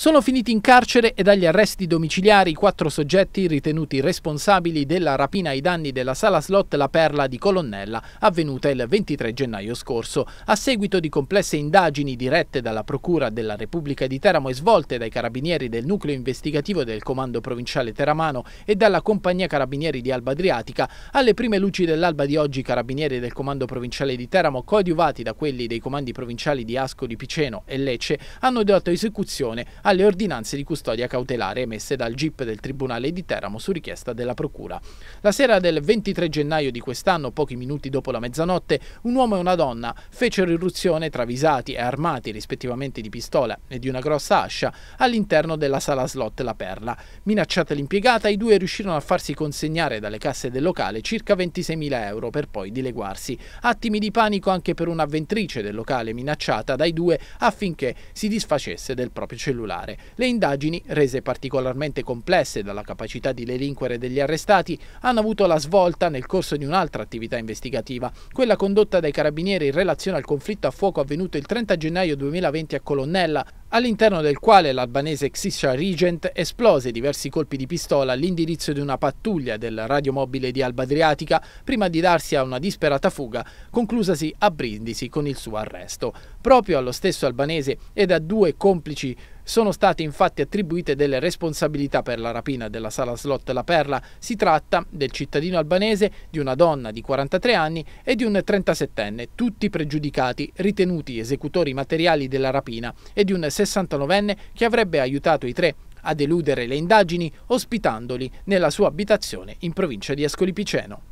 Sono finiti in carcere e dagli arresti domiciliari quattro soggetti ritenuti responsabili della rapina ai danni della sala slot La Perla di Colonnella, avvenuta il 23 gennaio scorso. A seguito di complesse indagini dirette dalla Procura della Repubblica di Teramo e svolte dai carabinieri del nucleo investigativo del Comando Provinciale Teramano e dalla Compagnia Carabinieri di Alba Adriatica, alle prime luci dell'alba di oggi i carabinieri del Comando Provinciale di Teramo, coadiuvati da quelli dei comandi provinciali di Ascoli Piceno e Lecce, hanno dato esecuzione a alle ordinanze di custodia cautelare emesse dal GIP del Tribunale di Teramo su richiesta della Procura. La sera del 23 gennaio di quest'anno, pochi minuti dopo la mezzanotte, un uomo e una donna fecero irruzione travisati e armati rispettivamente di pistola e di una grossa ascia all'interno della sala slot La Perla. Minacciata l'impiegata, i due riuscirono a farsi consegnare dalle casse del locale circa 26.000 euro per poi dileguarsi. Attimi di panico anche per un'avventrice del locale minacciata dai due affinché si disfacesse del proprio cellulare giudiziare. Le indagini, rese particolarmente complesse dalla capacità di delinquere degli arrestati, hanno avuto la svolta nel corso di un'altra attività investigativa, quella condotta dai carabinieri in relazione al conflitto a fuoco avvenuto il 30 gennaio 2020 a Colonnella, all'interno del quale l'albanese Xisha Regent esplose diversi colpi di pistola all'indirizzo di una pattuglia del radiomobile di Alba Adriatica prima di darsi a una disperata fuga, conclusasi a Brindisi con il suo arresto. Proprio allo stesso albanese ed a due complici sono state infatti attribuite delle responsabilità per la rapina della sala slot La Perla. Si tratta del cittadino albanese, di una donna di 43 anni e di un 37enne, tutti pregiudicati, ritenuti esecutori materiali della rapina, e di un 69enne che avrebbe aiutato i tre a deludere le indagini ospitandoli nella sua abitazione in provincia di Ascoli Piceno.